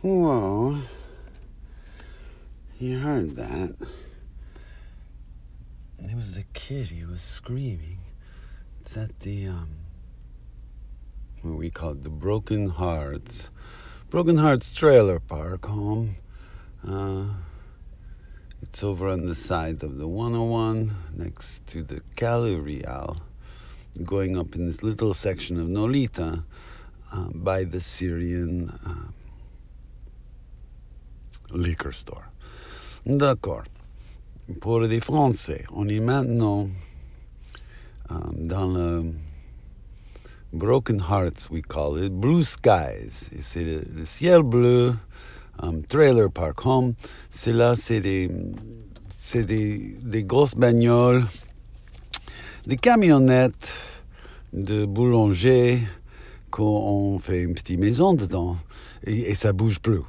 Whoa. You heard that. It was the kid. He was screaming. It's at the, um, what we call it, the Broken Hearts. Broken Hearts Trailer Park home. Uh, it's over on the side of the 101 next to the Cali Real, going up in this little section of Nolita uh, by the Syrian. Uh, liquor store. D'accord. Pour les Français, on est maintenant euh, dans le Broken Hearts, we call it, Blue Skies. C'est le, ciel bleu, um, Trailer Park Home. C'est là, c'est des, des grosses bagnoles, des camionnettes de boulanger qu'on fait une petite maison dedans et, et ça bouge plus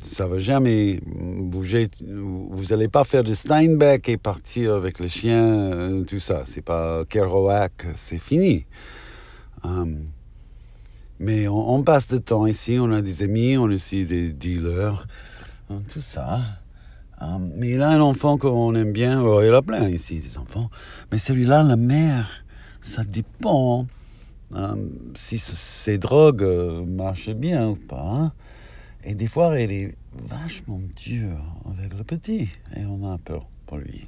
ça va jamais bouger. Vous n'allez pas faire de Steinbeck et partir avec le chien, euh, tout ça. C'est pas Kerouac, c'est fini. Hum. mais on, passe du temps ici, on a des amis, on a aussi des dealers, hein, tout ça. Hum. mais il a un enfant qu'on aime bien, oh, il a plein ici des enfants. Mais celui-là, la mère, ça dépend hum. si ces drogues euh, marchent bien ou pas. Hein. Et des fois, elle est vachement dure avec le petit. Et on a peur pour lui.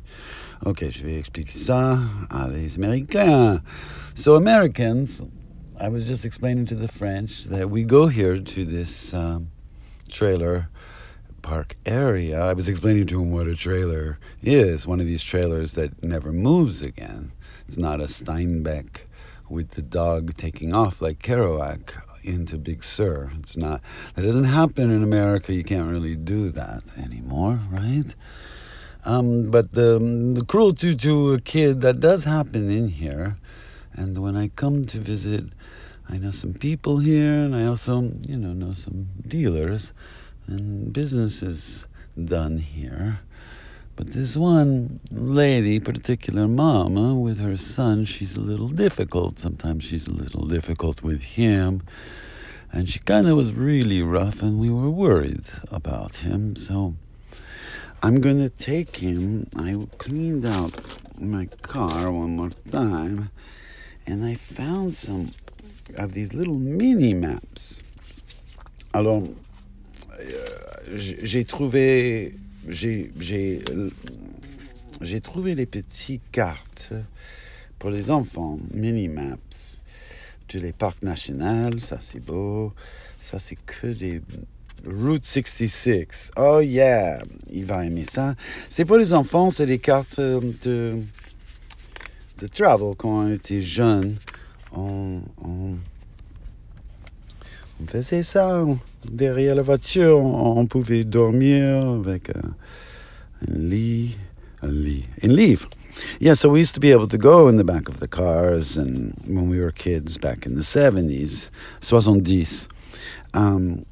Ok, je vais expliquer ça à les Américains. So, Americans, I was just explaining to the French that we go here to this um, trailer park area. I was explaining to him what a trailer is one of these trailers that never moves again. It's not a Steinbeck with the dog taking off like Kerouac into Big Sur. It's not, that doesn't happen in America. You can't really do that anymore, right? Um, but the, um, the cruelty to a kid, that does happen in here. And when I come to visit, I know some people here, and I also, you know, know some dealers and businesses done here. But this one lady, particular mama, with her son, she's a little difficult. Sometimes she's a little difficult with him. And she kind of was really rough, and we were worried about him. So I'm going to take him. I cleaned out my car one more time, and I found some of these little mini maps. Alors, euh, j'ai trouvé j'ai trouvé les petites cartes pour les enfants, mini-maps, de les parcs nationaux, ça c'est beau, ça c'est que des Route 66. Oh yeah, il va aimer ça. C'est pour les enfants, c'est les cartes euh, de, de travel quand on était jeune on faisait ça derrière la voiture. On pouvait dormir avec euh, un lit, un lit, un livre. Yeah, so we used to be able to go in the back of the cars, and when we were kids back in the 70s, 70 um,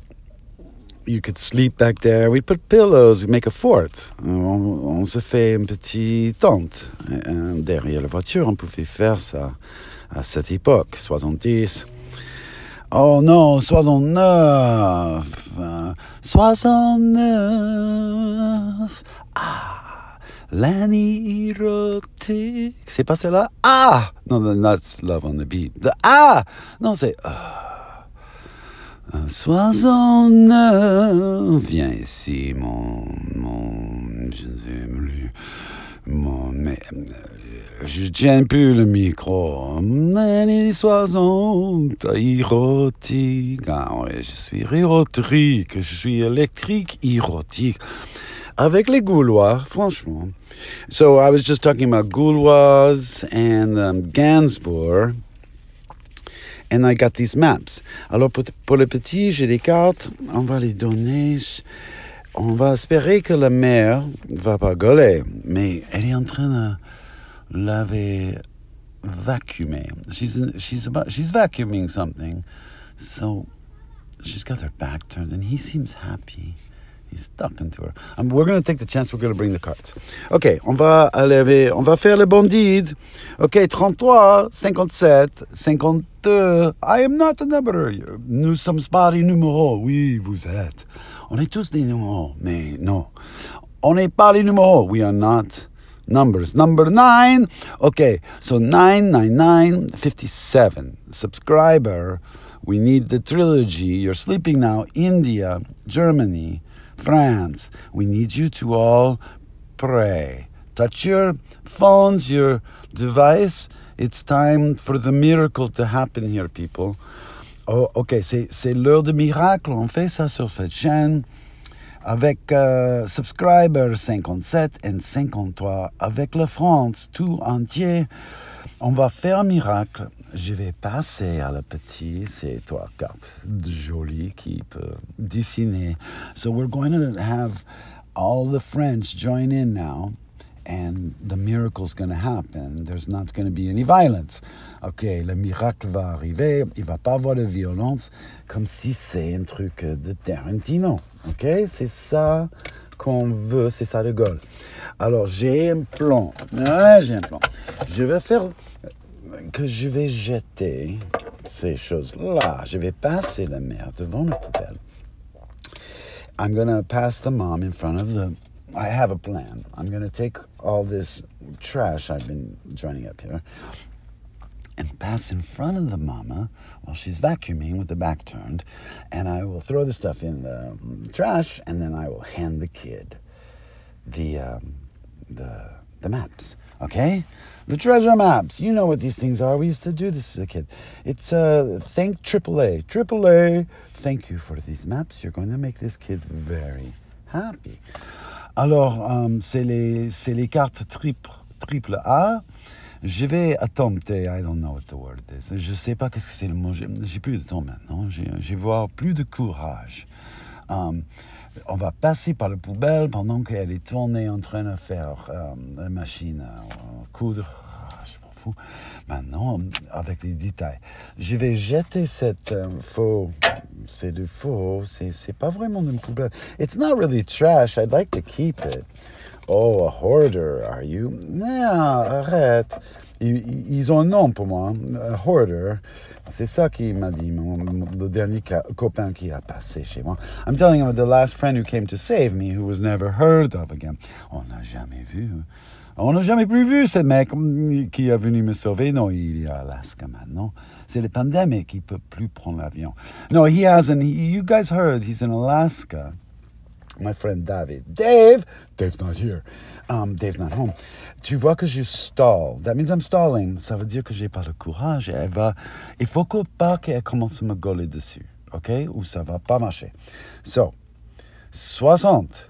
you could sleep back there. We'd put pillows, we'd make a fort. On, se fait une petite tente. Euh, derrière la voiture, on pouvait faire ça à cette époque, 70. Oh non, 69 69 Ah L'année érotique C'est pas celle-là Ah Non, no, that's Love on the Beat. The, ah Non, c'est... Ah. Euh, 69 euh, Viens ici, mon... mon je ne sais plus. Mon... Mais, euh, je tiens plus le micro. Soisons érotique. Ah ouais, je suis érotique, je suis électrique érotique. Avec les Gouloirs, franchement. So I was just talking about Gaulois and um, Gainsbourg. And I got these maps. Alors pour, le petit, j'ai des cartes. On va les donner. On va espérer que la mère va pas gueuler. Mais elle est en train de l'avait vacuumé. She's she's about she's vacuuming something, so she's got her back turned, and he seems happy. He's talking to her. And um, we're going to take the chance. We're going to bring the cards. OK, on va aller, on va faire le bon deed. OK, 33, 57, 52. I am not a number. Nous sommes pas des numéros. Oui, vous êtes. On est tous des numéros, mais non. On n'est pas des numéros. We are not numbers. Number nine. Okay, so 99957 subscriber. We need the trilogy. You're sleeping now. India, Germany, France. We need you to all pray. Touch your phones, your device. It's time for the miracle to happen here, people. Oh, ok, c'est l'heure de miracle. On fait ça sur cette chaîne. avec euh, Subscriber 57 et 53, avec la France tout entier. On va faire un miracle. Je vais passer à la petite, c'est toi, de jolie qui peut dessiner. So we're going to have all the French join in now and the is going to happen. There's not going to be any violence. Ok, le miracle va arriver, il va pas avoir de violence, comme si c'est un truc de Tarantino. Ok, c'est ça qu'on veut, c'est ça le goal. Alors j'ai un plan, j'ai un plan. Je vais faire que je vais jeter ces choses-là. Je vais passer la mère devant le poubelle. I'm to pass the mom in front of the I have a plan. I'm going to take all this trash I've been joining up here and pass in front of the mama while she's vacuuming with the back turned, and I will throw the stuff in the mm, trash, and then I will hand the kid the um, the the maps. Okay, the treasure maps. You know what these things are. We used to do this as a kid. It's uh, thank AAA. AAA, thank you for these maps. You're going to make this kid very happy. Alors, euh, c'est les, cartes triple, triple A. Je vais attendre, Je ne sais pas qu'est-ce que c'est le mot. J'ai plus de temps maintenant. J'ai voir plus de courage. Euh, on va passer par la poubelle pendant qu'elle est tournée en train de faire euh, la machine à coudre fou. Maintenant, avec les détails. Je vais jeter cette info. Euh, faux. C'est du faux. C'est pas vraiment une poubelle. It's not really trash. I'd like to keep it. Oh, a hoarder, are you? Non, arrête. Ils, ils ont un nom pour moi, un hein. hoarder. C'est ça qu'il m'a dit, mon, le dernier copain qui a passé chez moi. I'm telling him the last friend who came to save me, who was never heard of again. On n'a jamais vu. Hein. On n'a jamais plus vu ce mec qui est venu me sauver. Non, il est à Alaska maintenant. C'est la pandémie qui ne peut plus prendre l'avion. No, he hasn't. Vous you guys heard he's in Alaska. My friend David. Dave! Dave's not here. Um, Dave's not home. Tu vois que je stall. That means I'm stalling. Ça veut dire que j'ai pas le courage. Il va... Il faut que pas qu'elle commence à me gauler dessus. OK? Ou ça va pas marcher. So, 60.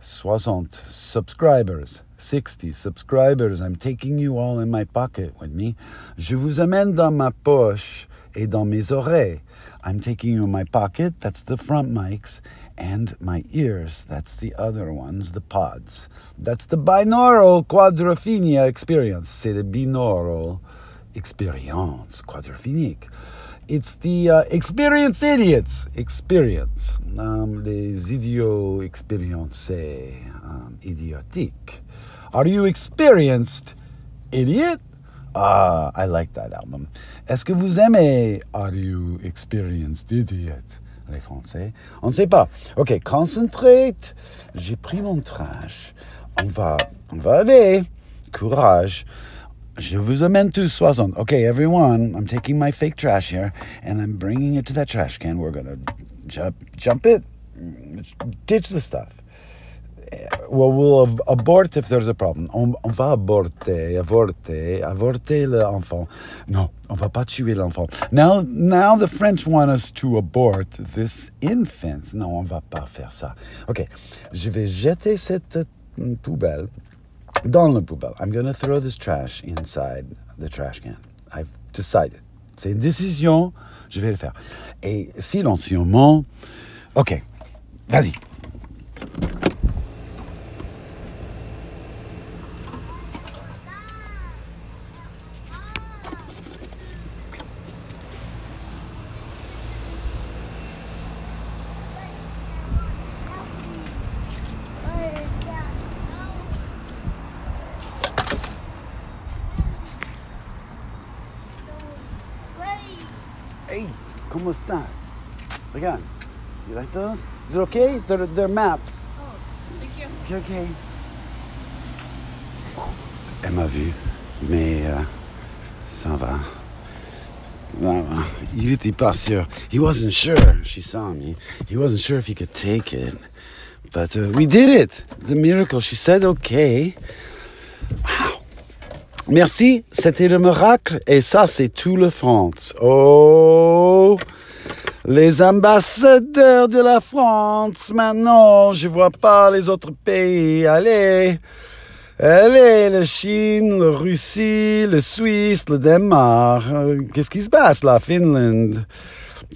60 subscribers. 60 subscribers. I'm taking you all in my pocket with me. Je vous amène dans ma poche et dans mes oreilles. I'm taking you in my pocket. That's the front mics. And my ears. That's the other ones, the pods. That's the binaural quadrophenia experience. C'est la binaural experience quadrophenique. It's the uh, Idiots Experience. les idiots expériencés, um, Are you experienced, idiot? Ah, I like that album. Est-ce que vous aimez Are you experienced, idiot? Les Français, on ne sait pas. Ok, concentrate. J'ai pris mon trash. On va, on va aller. Courage. Je vous amène tous soixante. Okay, everyone, I'm taking my fake trash here and I'm bringing it to that trash can. We're gonna jump, jump it, ditch the stuff. Eh, well, we'll abort if there's a problem. On, on va aborter, aborter aborter l'enfant. No, on va pas tuer l'enfant. Now, now the French want us to abort this infant. No, on va pas faire ça. Okay, je vais jeter cette euh, poubelle le poubelle. I'm going to throw this trash inside the trash can. I've decided. C'est une décision, je vais le faire. Et silencieusement, ok, vas-y, okay? They're, they're maps. Oh, thank Elle m'a vu, mais euh, ça va. il était pas sûr. He wasn't sure. She saw me. He wasn't sure if he could take it. But uh, we did it. The miracle. She said okay. Wow. Merci. C'était le miracle. Et ça, c'est tout le France. Oh les ambassadeurs de la France. Maintenant, je vois pas les autres pays. Allez, allez, la Chine, la Russie, la Suisse, le Danemark. Euh, qu'est-ce qui se passe là, Finlande?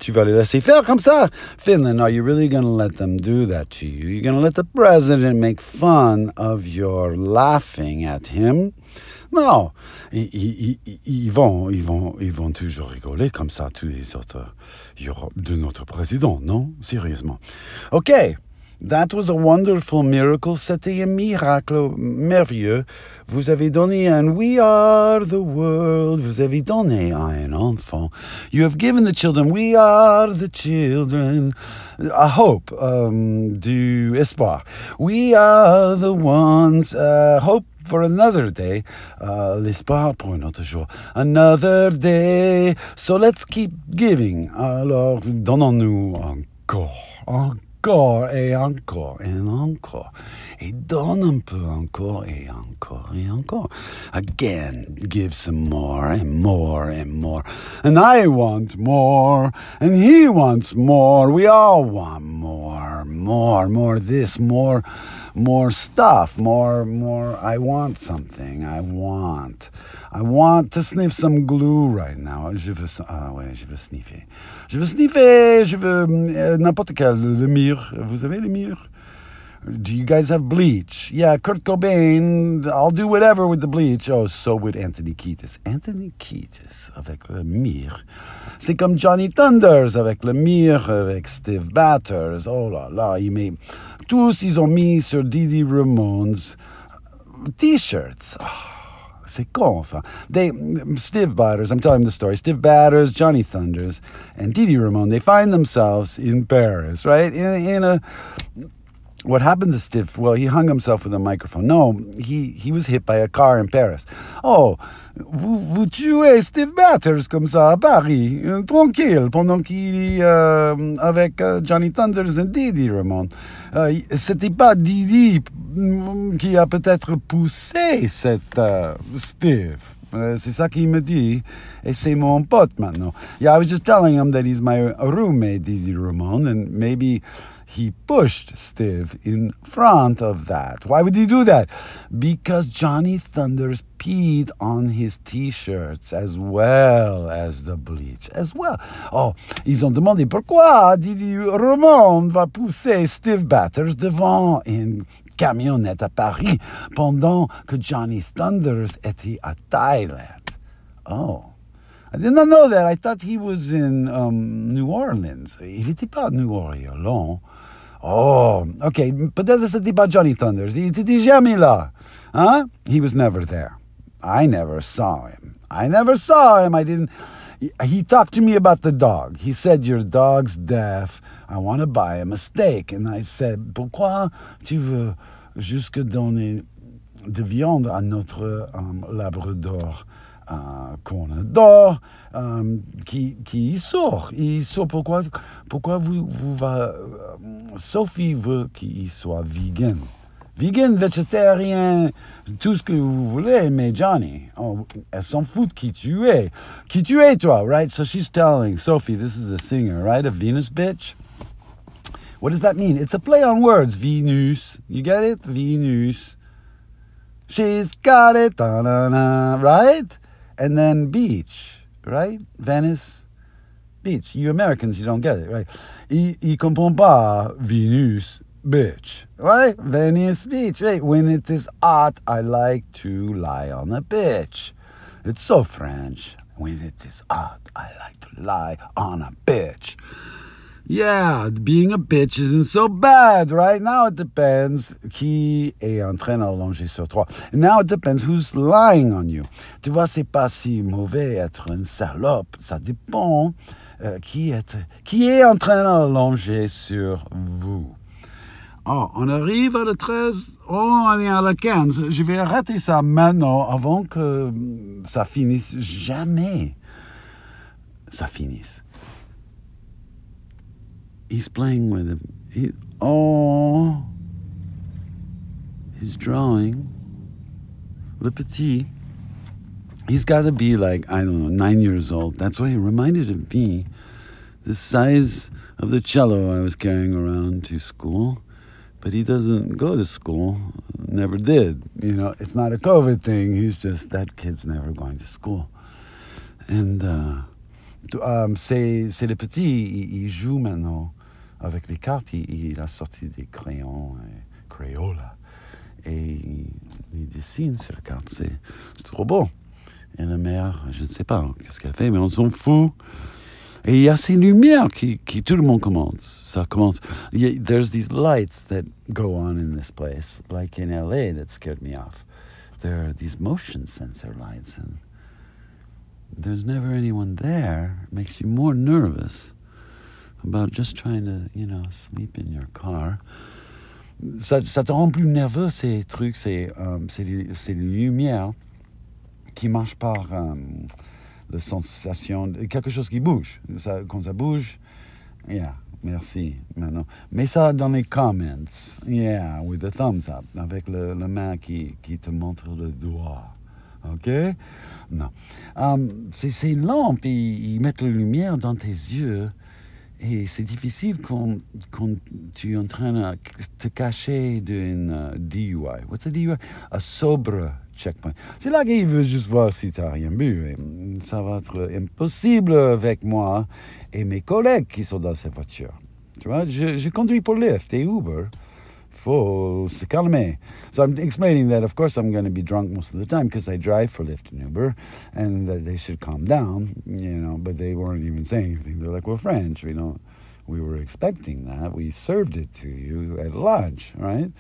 Tu vas les laisser faire comme ça? Finlande, are you really going to let them do that to you? You're going to let the president make fun of your laughing at him? Non, ils, vont, ils, vont, ils vont toujours rigoler comme ça, tous les autres euh, de notre président, non Sérieusement. OK. That was a wonderful miracle. C'était un miracle merveilleux. Vous avez donné un We Are the World. Vous avez donné à un enfant. You have given the children, We Are the Children, a hope, euh, du espoir. We are the ones, A euh, hope for another day. Uh, l'espoir pour un autre jour. Another day. So let's keep giving. Alors, donnons-nous encore, encore et encore et encore. Et donne un peu encore et encore et encore. Again, give some more and more and more. And I want more. And he wants more. We all want more, more, more this, more more stuff, more more I want something. I want. I want to sniff some glue right now. Je veux ah ouais, je veux sniffer. Je veux sniffer, je veux euh, n'importe quel le mire. Vous avez le mire do you guys have bleach? Yeah, Kurt Cobain, I'll do whatever with the bleach. Oh, so would Anthony Kiedis. Anthony Kiedis avec le mire. C'est comme Johnny Thunders avec le mire, avec Steve Batters. Oh là là, il met... Tous, ils ont mis sur Didi Ramones euh, t-shirts. Oh. C'est con, ça. They, Steve Batters, I'm telling the story. Steve Batters, Johnny Thunders, and Didi Ramon, they find themselves in Paris, right? In, in a what happened to Stiff? Well, he hung himself with a microphone. No, he, he was hit by a car in Paris. Oh, vous, vous tuez Steve Batters comme ça à Paris, euh, tranquille, pendant qu'il est euh, avec euh, Johnny Thunders et Didi Ramon. Euh, c'était pas Didi mm, qui a peut-être poussé cette Steve. C'est ça qu'il me dit. Et c'est mon pote maintenant. Yeah, I was just telling him that he's my roommate, Didi Ramon, and maybe he pushed Steve in front of that. Why would he do that? Because Johnny Thunders peed on his t-shirts as well as the bleach, as well. Oh, ils ont demandé pourquoi Didi Ramon va pousser Steve Batters devant une camionnette à Paris pendant que Johnny Thunders était à Thailand. Oh. I did not know that. I thought he was in um, New Orleans. Il n'était pas à New Orleans. Oh, okay, but podete about Johnny Thunders. Huh? He was never there. I never saw him. I never saw him. I didn't. He talked to me about the dog. He said, Your dog's deaf. I want to buy him a steak. And I said, Pourquoi tu veux jusque donner de viande à notre um, labrador? Euh, qu'on adore, euh, qui, qui, sort. Il sort pourquoi, pourquoi vous, vous va, euh, Sophie veut qu'il soit vegan. Vegan, végétarien, tout ce que vous voulez, mais Johnny, oh, elle s'en fout qui tu es. Qui tu es, toi, right? So she's telling Sophie, this is the singer, right? A Venus bitch. What does that mean? It's a play on words. Venus. You get it? Venus. She's got it. right? and then beach, right? Venice, beach. You Americans, you don't get it, right? Y, y pas Venus, beach, right? Venice beach, right? When it is hot, I like to lie on a beach. It's so French. When it is hot, I like to lie on a beach. Yeah, being a bitch isn't so bad, right? Now it depends qui est en train d'allonger sur toi. Now it depends who's lying on you. Tu vois, c'est pas si mauvais être une salope. Ça dépend euh, qui, est, qui est en train d'allonger sur vous. Oh, on arrive à la 13, oh, on est à la 15. Je vais arrêter ça maintenant avant que ça finisse. Jamais ça finisse. he's playing with him. He, oh, he's drawing. Le Petit, he's got to be like, I don't know, nine years old. That's why he reminded of me. The size of the cello I was carrying around to school. But he doesn't go to school, never did. You know, it's not a COVID thing. He's just, that kid's never going to school. And, uh, um, c'est, c'est le petit, il, joue maintenant. avec les cartes, il, a sorti des crayons et euh, Crayola. Et il, dessine sur les cartes. C'est trop beau. Et la mère, je ne sais pas ce qu'elle fait, mais on s'en fout. Et il y a ces lumières qui, tout le monde commence. Ça commence. Yeah, there's these lights that go on in this place, like in LA, that scared me off. There are these motion sensor lights, and there's never anyone there. It makes you more nervous about just trying to, you know, sleep in your car. Ça, te rend plus nerveux, ces trucs, ces, euh, lumières qui marchent par euh, le la sensation, quelque chose qui bouge. quand ça bouge, yeah, merci, maintenant. Mais ça dans les comments, yeah, with the thumbs up, avec le, la main qui, qui te montre le doigt. OK? Non. ces lampes, ils, ils mettent la lumière dans tes yeux et c'est difficile quand, quand tu es en train de te cacher d'une euh, DUI. What's a DUI? A sobre checkpoint. C'est là qu'il veut juste voir si tu n'as rien bu. Et ça va être impossible avec moi et mes collègues qui sont dans cette voiture. Tu vois, je, je conduis pour Lyft et Uber. full, se calme. So I'm explaining that, of course, I'm going to be drunk most of the time because I drive for Lyft and Uber and that they should calm down, you know, but they weren't even saying anything. They're like, we're French, we don't, we were expecting that. We served it to you at lunch, right?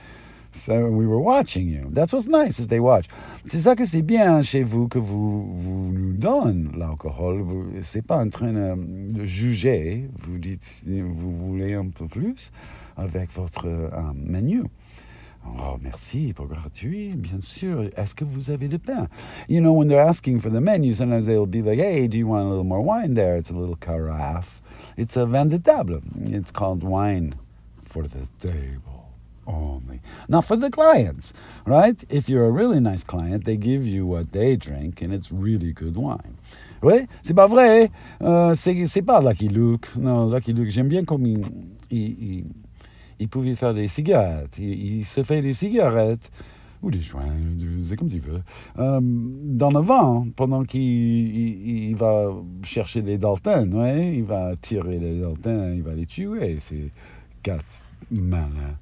So we were watching you. That's what's nice is they watch. C'est ça que c'est bien chez vous que vous, vous nous donne l'alcool. C'est pas en train de juger. Vous dites vous voulez un peu plus avec votre euh, menu. Oh, merci pour gratuit, bien sûr. Est-ce que vous avez le pain? You know, when they're asking for the menu, sometimes they'll be like, hey, do you want a little more wine there? It's a little carafe. It's a vin de table. It's called wine for the table. only. Not for the clients, right? If you're a really nice client, they give you what they drink and it's really good wine. Oui, c'est pas vrai. Euh, c'est pas Lucky Luke. Non, Lucky Luke, j'aime bien comme il, pouvait faire des cigarettes. Il, se fait des cigarettes ou des joints, c'est comme tu veux, euh, dans le vent, pendant qu'il va chercher les Daltons, il va tirer les Daltons, il va les tuer. C'est quatre malins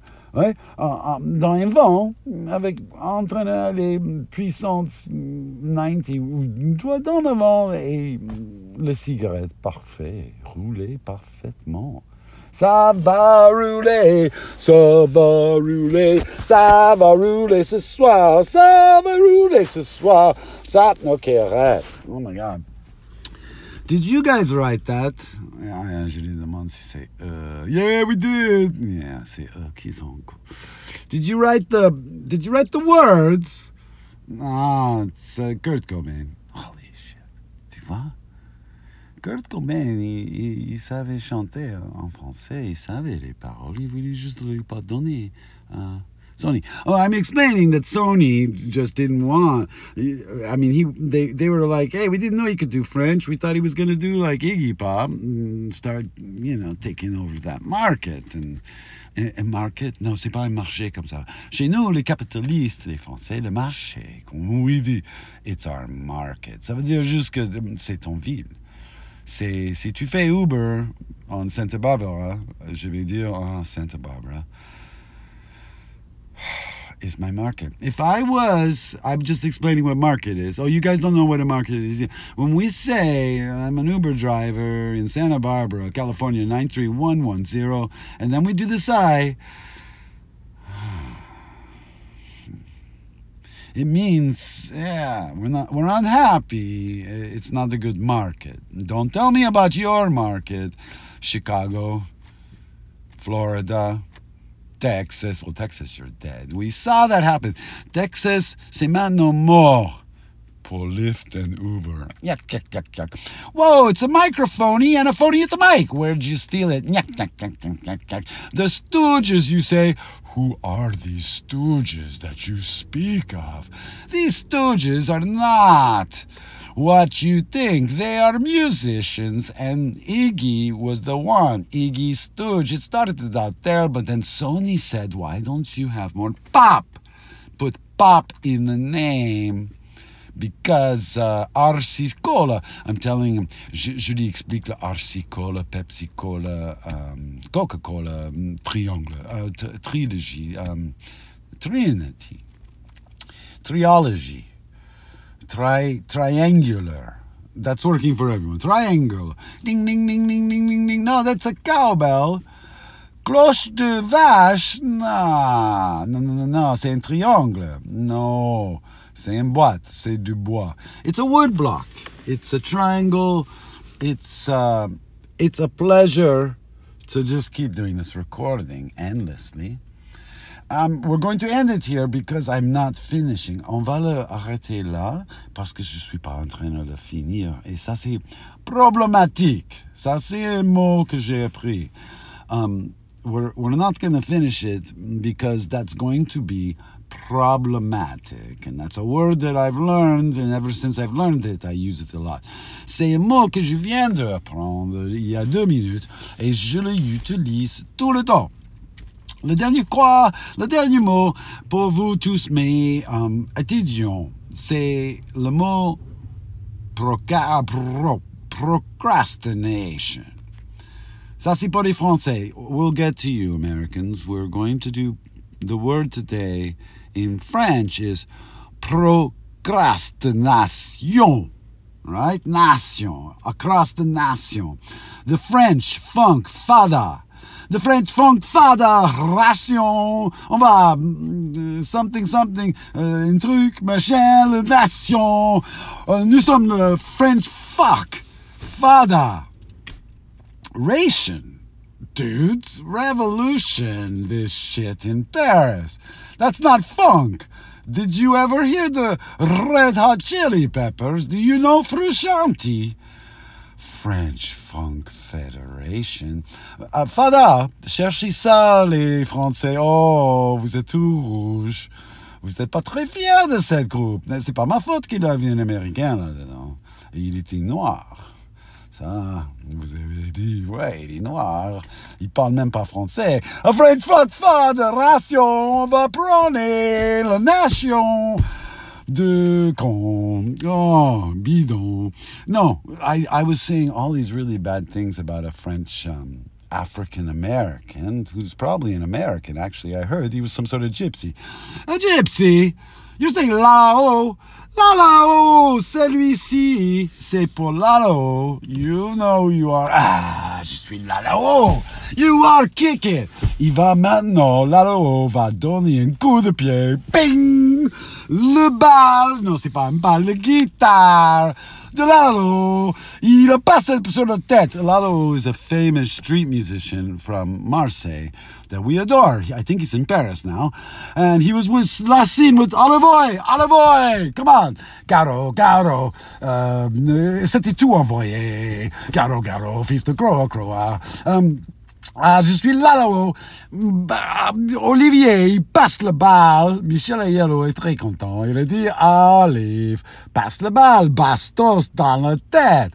dans un vent, avec, entraîneur les puissantes 90, ou toi dans le vent, et le cigarette parfait, roulé parfaitement. Ça va rouler, ça va rouler, ça va rouler ce soir, ça va rouler ce soir. Ça, ok, arrête. Oh my god. Did you guys write that? Ah, je lui demande si c'est eux. Yeah, we did. Yeah, c'est eux qui sont. Did you write the Did you write the words? Ah, c'est Kurt Cobain. Holy shit. Tu vois? Kurt Cobain, il, savait chanter en français, il savait les paroles, il voulait juste lui pas donner. Hein. Sony. Oh, I'm explaining that Sony just didn't want. I mean, he they they were like, hey, we didn't know he could do French. We thought he was gonna do like Iggy Pop and start, you know, taking over that market and. a eh, eh, market, No, c'est pas un marché comme ça. Chez nous, les capitalistes, les Français, le marché, comme oui dit, it's our market. Ça veut dire juste que euh, c'est ton ville. C'est, si tu fais Uber en Santa Barbara, je vais dire, ah, oh, Santa Barbara, is my market. If I was, I'm just explaining what market is. Oh, you guys don't know what a market is. When we say I'm an Uber driver in Santa Barbara, California, 93110, and then we do the sigh, it means yeah we're not we're not happy it's not a good market don't tell me about your market chicago florida Texas. Well, Texas, you're dead. We saw that happen. Texas, c'est man no more. For Lyft and Uber. Yuck, yuck, yuck, yuck. Whoa, it's a microphony and a phony at the mic. Where'd you steal it? Yuck, yuck, yuck, yuck, yuck, yuck. The stooges, you say. Who are these stooges that you speak of? These stooges are not what you think. They are musicians, and Iggy was the one. Iggy Stooge. It started out there, but then Sony said, why don't you have more pop? Put pop in the name. Because uh, RC Cola, I'm telling him, je, je lui explique le RC Cola, Pepsi Cola, um, Coca Cola, um, mm, Triangle, uh, Trilogy, um, Trinity, Triology tri triangular. That's working for everyone. Triangle. Ding, ding, ding, ding, ding, ding, ding. No, that's a cowbell. Cloche de vache. Nah. No, no, no, no. C'est un triangle. No. C'est un boîte. C'est du bois. It's a wood block. It's a triangle. It's, uh, it's a pleasure to just keep doing this recording endlessly. Um, we're going to end it here because I'm not finishing. On va le arrêter là parce que je suis pas en train de le finir. Et ça, c'est problématique. Ça, c'est un mot que j'ai appris. Um, we're, we're not going to finish it because that's going to be problematic. And that's a word that I've learned, and ever since I've learned it, I use it a lot. C'est un mot que je viens d'apprendre il y a deux minutes et je l'utilise tout le temps. Le dernier quoi, le dernier mot pour vous tous mes euh, étudiants, c'est le mot proca, pro, procrastination. Ça c'est pour les Français. We'll get to you Americans. We're going to do the word today in French is procrastination. Right? Nation. Across the nation. The French funk father the French funk father ration, on va, mm, euh, something, something, euh, un truc, machin, nation, euh, nous sommes le French fuck, father ration dudes. Revolution, this shit in Paris. That's not funk. Did you ever hear the Red Hot Chili Peppers? Do you know Frusciante? French Funk Federation. Ah, Fada, cherchez ça, les Français. Oh, vous êtes tout rouge. Vous n'êtes pas très fiers de cette groupe. C'est pas ma faute qu'il avait un Américain là-dedans. il était noir. Ça, vous avez dit, ouais, il est noir. Il parle même pas français. French Funk Federation, on va prôner la nation. de con. Oh, bidon. No, I, I was saying all these really bad things about a French um, African American who's probably an American, actually. I heard he was some sort of gypsy. A gypsy? You're saying lao. La lao, celui-ci, c'est pour lao. You know you are. Ah, je suis lao. You are kicking. Il va maintenant, lao va donner un coup de pied. Bing! le bal, non c'est pas un bal, le guitare de Lalo. Il passe sur la tête. Lalo is a famous street musician from Marseille that we adore. I think he's in Paris now. And he was with Lacine with Olivoy. Olivoy, come on. Caro, caro. Euh, C'était tout envoyé. Caro, caro, fils de Croa, Croa. Um, Ah, je suis là là-haut. Oh. Bah, Olivier, il passe le bal. Michel Ayello est très content. Il a dit, Olive, passe le bal. Bastos dans la tête.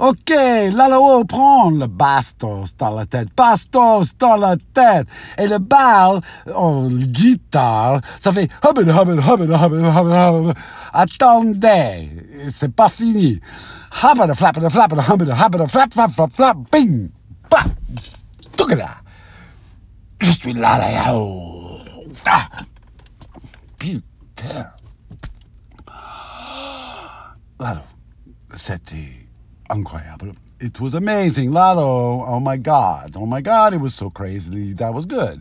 OK, là haut oh, prend le bastos dans la tête. Bastos dans la tête. Et le bal, oh, le guitare, ça fait hop, hop, hop, Attendez, c'est pas fini. flap, flap, flap, flap, bing, that! Just be on Ah. Putain. Lado, c'était incroyable. It was amazing. Lado, oh my God. Oh my God, it was so crazy. That was good.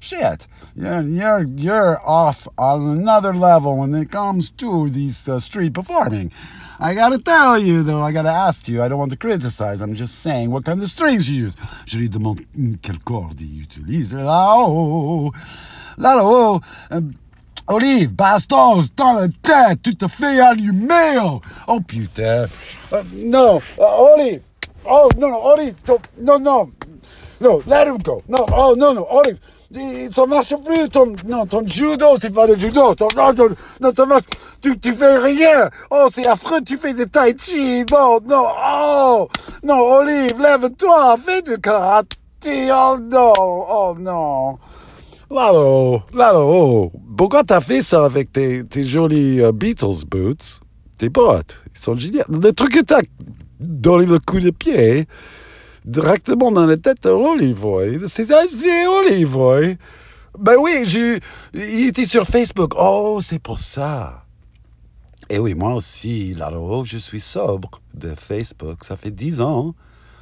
Shit, you're, you're, you're off on another level when it comes to these uh, street performing. I gotta tell you though, I gotta ask you, I don't want to criticize, I'm just saying what kind of strings you use. Je lui demande hmm, quel il utilise. Là-haut, là-haut, euh, Olive, bastos, dans la tête, tu te fais allumer. Oh, oh putain. no, uh, euh, Olive. Oh, no, no, Olive. No, no. No, let him go. No, oh, no, no, Olive. ça marche plus, ton, non, ton judo, c'est pas le judo, ton, non, non, ça marche, tu, tu fais rien, oh, c'est affreux, tu fais des tai chi, non, non, oh, non, Olive, lève-toi, fais du karaté, oh non, oh non. Lalo, Lalo, oh. pourquoi t'as fait ça avec tes, tes jolis euh, Beatles boots, tes bottes, ils sont géniaux, le truc que t'as donné le coup de pied, directement dans la tête de C'est ça, c'est Ben oui, je, il était sur Facebook. Oh, c'est pour ça. Et oui, moi aussi, là je suis sobre de Facebook. Ça fait dix ans.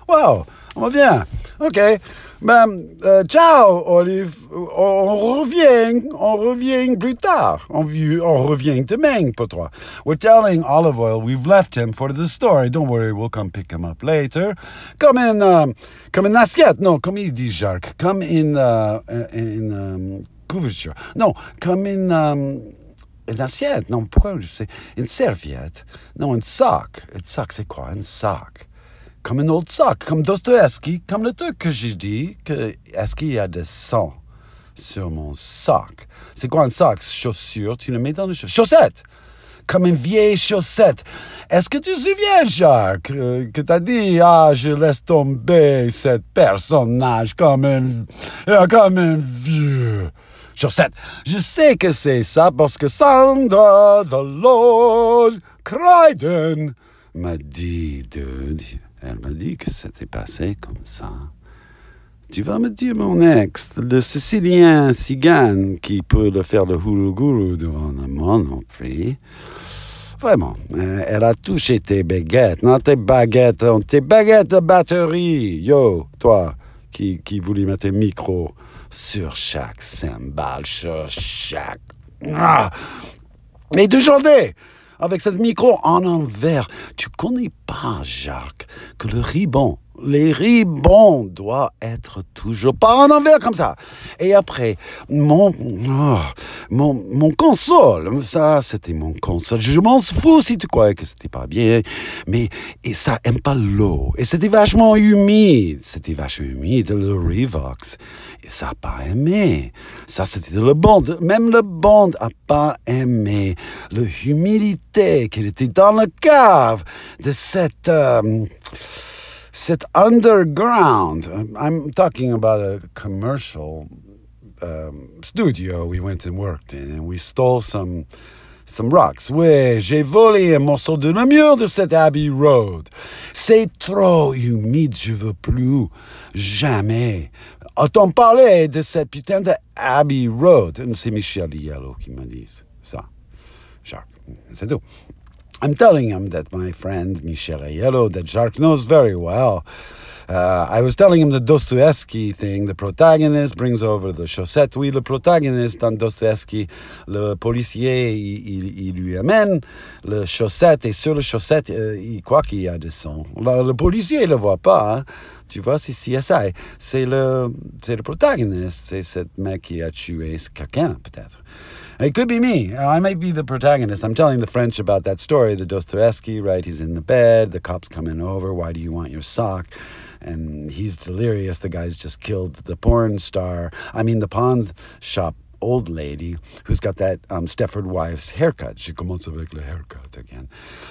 Wow, on revient. OK. Ben, euh, ciao, Olive. On revient, on revient plus tard. On, on revient demain, pour toi. We're telling Olive Oil we've left him for the story. Don't worry, we'll come pick him up later. Comme in, um, in assiette. Non, comme il dit Jacques. Comme in uh, um, couverture. Non, comme in Um, assiette, non, pourquoi je sais, une serviette, non, un sac, Un sac, c'est quoi, Un sac? comme un autre sac, comme Dostoevsky, comme le truc que j'ai dit, que est-ce qu'il y a de sang sur mon sac? C'est quoi un sac? Chaussure, tu le mets dans les chaussette Chaussette! Comme une vieille chaussette. Est-ce que tu te souviens, Jacques, euh, que t'as dit, ah, je laisse tomber cette personnage comme un... Euh, comme un vieux chaussette. Je sais que c'est ça parce que Sandra, the Lord, Crichton, m'a dit de elle m'a dit que c'était passé comme ça. Tu vas me dire, mon ex, le Sicilien cigane qui peut le faire le de devant moi non plus. Vraiment, euh, elle a touché tes baguettes, non tes baguettes, euh, tes baguettes de batterie. Yo, toi, qui, qui voulais mettre un micro sur chaque cymbale, sur chaque. Mais ah! toujours des! avec cette micro en envers. Tu connais pas, Jacques, que le ruban les ribbons doivent être toujours pas en envers comme ça. Et après, mon, ah, mon, mon console, ça, c'était mon console. Je m'en fous si tu croyais que c'était pas bien, mais, et ça aime pas l'eau. Et c'était vachement humide. C'était vachement humide, le Revox. Et ça a pas aimé. Ça, c'était le bond. Même le bond a pas aimé le humilité qu'il était dans le cave de cette, euh, sit underground. Um, I'm, talking about a commercial um, studio we went and worked in, and we stole some some rocks. Ouais, j'ai volé un morceau de la mur de cette Abbey Road. C'est trop humide, je veux plus jamais Autant parler de cette putain de Abbey Road. C'est Michel Diallo qui m'a dit ça. Jacques, c'est tout. I'm telling him that my friend Michel Aiello, that Jacques knows very well, uh, I was telling him the Dostoevsky thing. The protagonist brings over the chaussette. Oui, le protagoniste dans Dostoevsky, le policier, il, lui amène le chaussette et sur le chaussette, euh, il croit qu'il y a des sons. Le, policier ne le voit pas. Hein. Tu vois, c'est CSI. C'est le, le protagoniste. C'est ce mec qui a tué quelqu'un, peut-être. It could be me. Uh, I might be the protagonist. I'm telling the French about that story, the Dostoevsky, right? He's in the bed, the cops coming over, why do you want your sock? And he's delirious. The guy's just killed the porn star. I mean, the pawn shop old lady who's got that um, Stefford wife's haircut. She commences avec le haircut again.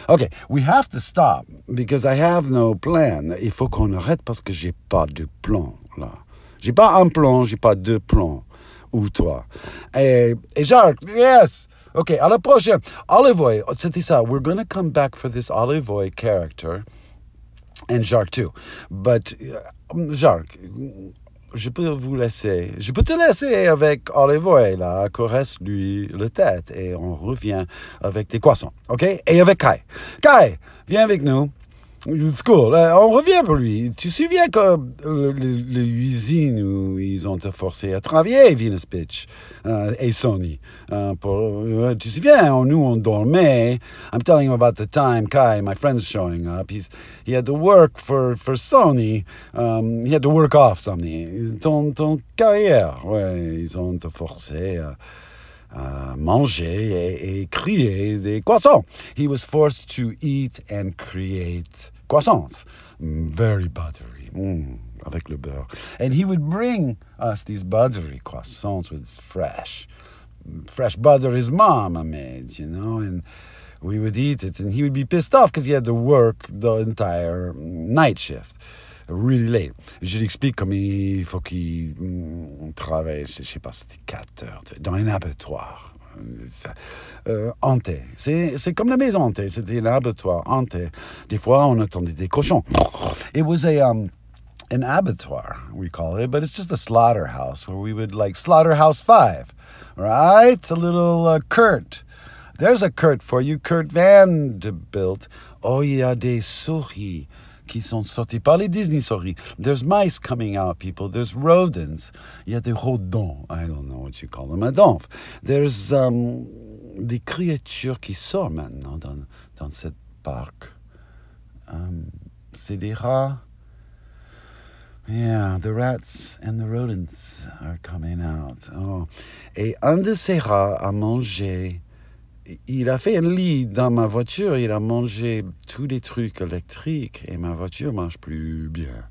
Okay, we have to stop because I have no plan. Il faut qu'on arrête parce que j'ai pas de plan là. J'ai pas un plan, j'ai pas deux plans. ou toi. Et, Jacques, yes! OK, à la prochaine. Olive Oil, oh, c'était ça. We're going to come back for this Olive Oil character and Jacques too. But euh, Jacques, je peux vous laisser. Je peux te laisser avec Olive Oil, la caresse lui le tête et on revient avec des croissants. OK? Et avec Kai. Kai, viens avec nous. C'est cool. Euh, on revient pour lui. Tu te souviens que l'usine où ils ont été forcés à travailler, Venus Pitch euh, et Sony. Euh, pour, tu te souviens, hein, nous on dormait. I'm telling him about the time Kai, my is showing up. He's, he had to work for, for Sony. Um, he had to work off Sony. Ton, carrière, ils ont été forcés à. manger et, et, créer des croissants. He was forced to eat and create croissants, mm, very buttery, mm, avec le beurre. And he would bring us these buttery croissants with fresh, fresh butter his mama made, you know, and we would eat it. And he would be pissed off because he had to work the entire mm, night shift. Really late. Je l'explique comme il faut qu'il mm, travaille, je sais pas, c'était 4 heures, dans un abattoir euh, hanté. C'est comme la maison hantée, c'était un abattoir hanté. Des fois, on entendait des cochons. It was a, um, an abattoir, we call it, but it's just a slaughterhouse where we would like Slaughterhouse 5, right? A little uh, Kurt. There's a Kurt for you, Kurt Vanderbilt. Oh, il y a des souris qui sont sortis par les Disney souris. There's mice coming out, people. There's rodents. Il y a des rodents. I don't know what you call them. I do There's um, des créatures qui sortent maintenant dans, dans cette parc. Um, c'est des rats. Yeah, the rats and the rodents are coming out. Oh. Et un de ces rats a mangé il a fait un lit dans ma voiture, il a mangé tous les trucs électriques et ma voiture marche plus bien.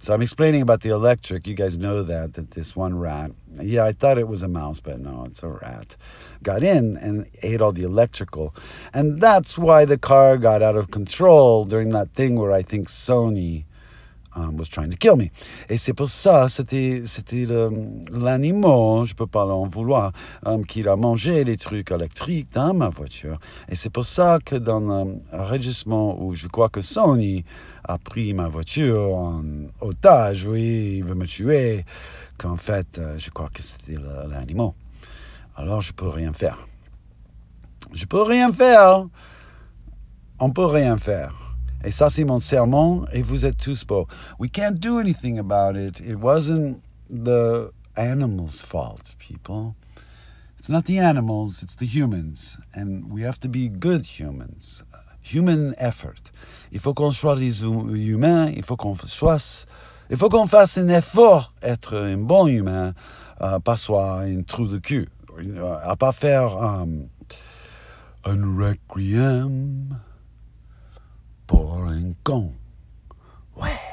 So I'm explaining about the electric. You guys know that that this one rat. Yeah, I thought it was a mouse, but no, it's a rat. Got in and ate all the electrical, and that's why the car got out of control during that thing where I think Sony trying to kill me. Et c'est pour ça, c'était, c'était l'animal, je peux pas l'en vouloir, euh, qu'il a mangé les trucs électriques dans ma voiture. Et c'est pour ça que dans un régissement où je crois que Sony a pris ma voiture en otage, oui, il veut me tuer, qu'en fait, euh, je crois que c'était l'animal. Alors je peux rien faire. Je peux rien faire. On peut rien faire. Et ça, c'est mon serment, et vous êtes tous beaux. We can't do anything about it. It wasn't the animals' fault, people. It's not the animals, it's the humans. And we have to be good humans. Human effort. Il faut qu'on soit des hum, humains, il faut qu'on soit... Il faut qu'on fasse un effort être un bon humain, euh, pas soit un trou de cul, euh, à pas faire euh, un requiem. Pouring rincón. Ué.